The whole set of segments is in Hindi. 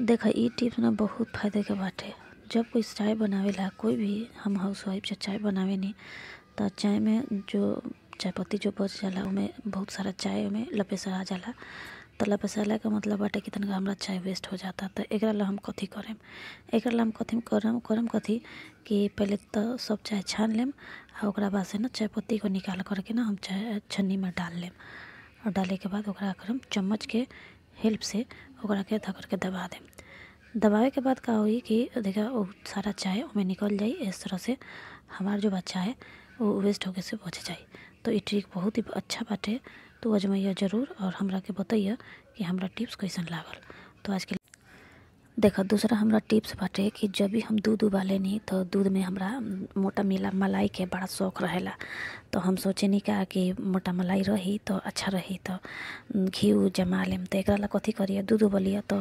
देखा ये टिप्स ना बहुत फायदे के बाटे जब कोई चाय ला कोई भी हम हाउस वाइफ जब चाय बनावे नहीं त तो चाय में जो चाय पत्ती जो बच जाला उसमें बहुत सारा चाय में आ जाला तो लपेसरला के मतलब बाटे कि तनका हमरा चाय वेस्ट हो जाता तो एकरा ला हम कथी करेम एक हम कथी करम करम कथी कि पहले तो सब चाय छान लेम आ बाद से ना चाय पत्ती को निकाल करके ना हम चाय छन्नी में डाल लेम और डाले के बाद हम चम्मच के हेल्प से ओकरा के धकर के दबा दे दबावे के बाद का हुई कि देखा वो सारा चाय ओमे निकल जाए इस तरह से हमार जो बच्चा है वो वेस्ट होके से बच जाए तो ये ट्रिक बहुत ही अच्छा बाटे तो अजमैया ज़रूर और हमरा के बताइए कि हमारा टिप्स कैसन लागल तो आज के देख दूसरा हमारा टिप्स बाटे कि जब भी हम दूध उबाले नी तो दूध में हमारा मोटा मिला मलाई के बड़ा शौक रहेला तो हम नहीं का कि मोटा मलाई रही तो अच्छा रही तो घी उ जमा लेम तो एक कथी करिए दूध उबलिए तो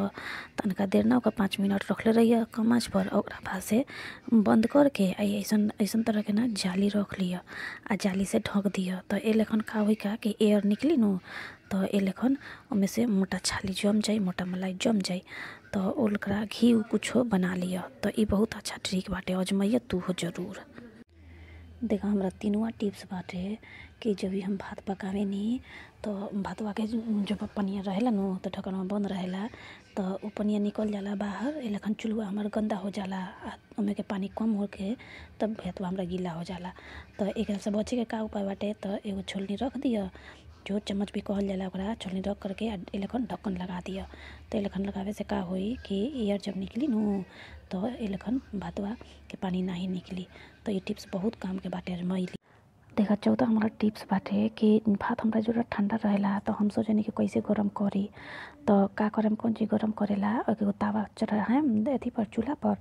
तनिका देर ना पाँच मिनट रखले रहिए कम आँच पर और से बंद करके ऐसा ऐसा तरह के ना जाली रख लिया आ जाली से ढक दिया तो ए लेखन का हुई का कि एयर निकली नो तो ए लेखन ओमें से मोटा छाली जम जाए मोटा मलाई जम जाए तो ओलकरा घी कुछ बना लिय तो ये बहुत अच्छा ट्रिक बाटे अजमैया तू हो जरूर देखा हमारा तीनवा टिप्स बाटे कि जब भी हम भात नहीं तो भतुआ के जो पनिया रहेला नु तो में बंद रहेला तो उ पनिया निकल जाला बाहर ए लखन चुलवा हमारे गंदा हो जाला ओमे के पानी कम के तब भतुआ हमारा गीला हो जाला तो एक से बचे के का उपाय बाटे तो एगो छोलनी रख दिय जो चम्मच भी कहल जाला ओकरा छोलनी रख करके ए लखन ढक्कन लगा दिय तो ए लखन लगावे से का हुई कि एयर जब निकली नु तो ए लखन भतवा के पानी नहीं निकली तो ये टिप्स बहुत काम के बाटे मई देखा तो हमारा टिप्स बाटे कि भात हमारे जो ठंडा रहेला तो हम सोचे कि कैसे गरम करी तो का करेम कौन चीज गरम करेला एगो तावा चढ़ाएम अथी पर चूल्हा पर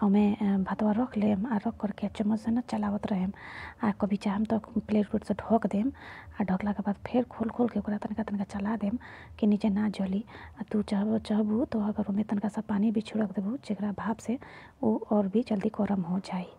हमें भातवा रख ले रख करके चम्मच से ना चलावत रहेम आ कभी चाहम तो प्लेट उलेट से ढक देम आ ढकला के बाद फिर खोल खोल के तनिका तनिका चला देम कि नीचे ना जली आ तू चाह चाहबू तो अगर हमें तनिका सा पानी भी छिड़क देबू जरा भाप से वो और भी जल्दी गरम हो जाए